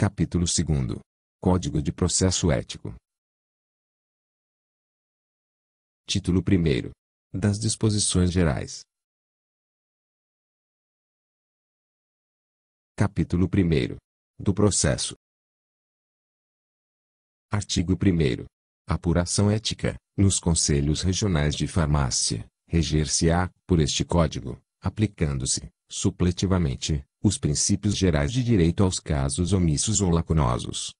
Capítulo 2 Código de Processo Ético Título 1 Das Disposições Gerais Capítulo 1 Do Processo Artigo 1 Apuração ética, nos Conselhos Regionais de Farmácia, reger-se-á, por este Código, aplicando-se, supletivamente, os princípios gerais de direito aos casos omissos ou lacunosos.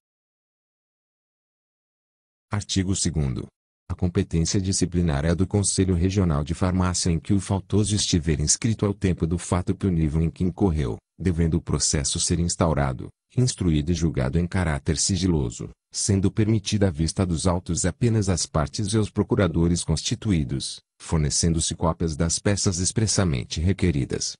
Artigo 2 A competência disciplinar é do Conselho Regional de Farmácia em que o faltoso estiver inscrito ao tempo do fato punível em que incorreu, devendo o processo ser instaurado, instruído e julgado em caráter sigiloso, sendo permitida a vista dos autos apenas às partes e aos procuradores constituídos, fornecendo-se cópias das peças expressamente requeridas.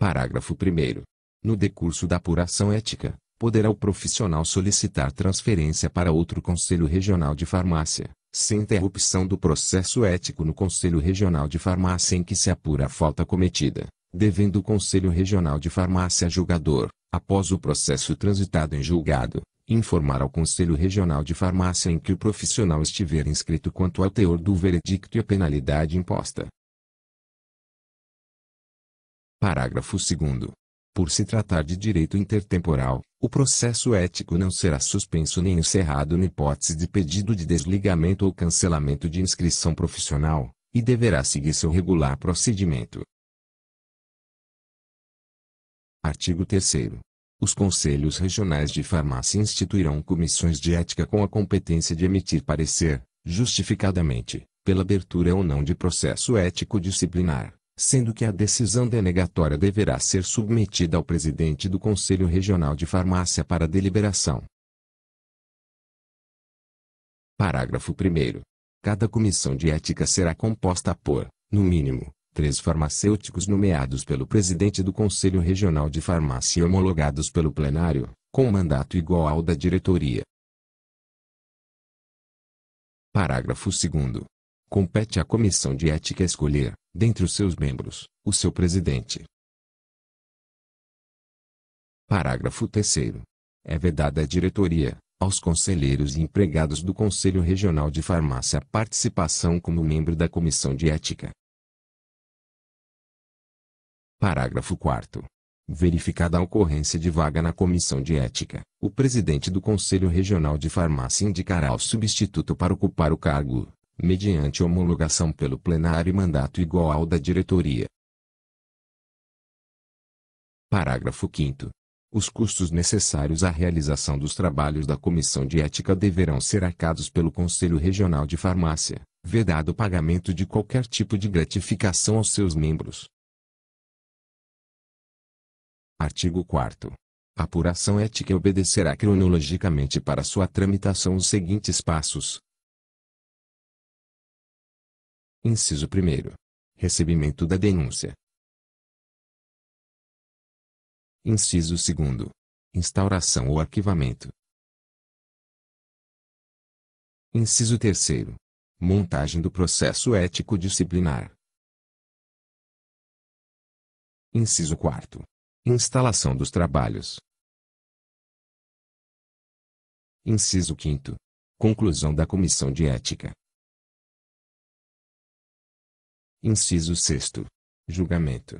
Parágrafo 1. No decurso da apuração ética, poderá o profissional solicitar transferência para outro Conselho Regional de Farmácia, sem interrupção do processo ético no Conselho Regional de Farmácia em que se apura a falta cometida, devendo o Conselho Regional de Farmácia julgador, após o processo transitado em julgado, informar ao Conselho Regional de Farmácia em que o profissional estiver inscrito quanto ao teor do veredicto e a penalidade imposta. Parágrafo 2 Por se tratar de direito intertemporal, o processo ético não será suspenso nem encerrado na hipótese de pedido de desligamento ou cancelamento de inscrição profissional, e deverá seguir seu regular procedimento. Artigo 3 os conselhos regionais de farmácia instituirão comissões de ética com a competência de emitir parecer, justificadamente, pela abertura ou não de processo ético disciplinar, sendo que a decisão denegatória deverá ser submetida ao presidente do Conselho Regional de Farmácia para deliberação. Parágrafo 1. Cada comissão de ética será composta por, no mínimo, três farmacêuticos nomeados pelo presidente do Conselho Regional de Farmácia e homologados pelo plenário, com mandato igual ao da diretoria. Parágrafo 2. Compete à comissão de ética escolher, dentre os seus membros, o seu presidente. Parágrafo 3 É vedada a diretoria, aos conselheiros e empregados do Conselho Regional de Farmácia a participação como membro da Comissão de Ética. Parágrafo 4 Verificada a ocorrência de vaga na Comissão de Ética, o presidente do Conselho Regional de Farmácia indicará o substituto para ocupar o cargo mediante homologação pelo plenário e mandato igual ao da diretoria. Parágrafo 5 os custos necessários à realização dos trabalhos da Comissão de Ética deverão ser arcados pelo Conselho Regional de Farmácia, vedado o pagamento de qualquer tipo de gratificação aos seus membros. Artigo 4 A apuração ética obedecerá cronologicamente para sua tramitação os seguintes passos, Inciso 1. Recebimento da denúncia. Inciso 2. Instauração ou arquivamento. Inciso 3. Montagem do processo ético disciplinar. Inciso 4. Instalação dos trabalhos. Inciso 5. Conclusão da comissão de ética. Inciso sexto. Julgamento.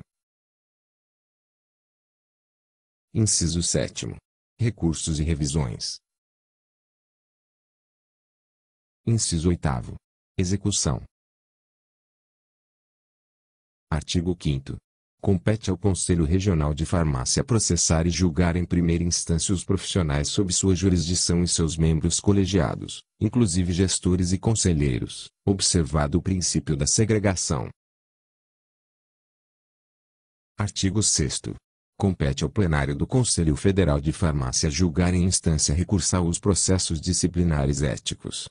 Inciso sétimo. Recursos e revisões. Inciso oitavo. Execução. Artigo 5 compete ao Conselho Regional de Farmácia processar e julgar em primeira instância os profissionais sob sua jurisdição e seus membros colegiados, inclusive gestores e conselheiros, observado o princípio da segregação. Artigo 6 compete ao plenário do Conselho Federal de Farmácia julgar em instância recursal os processos disciplinares éticos,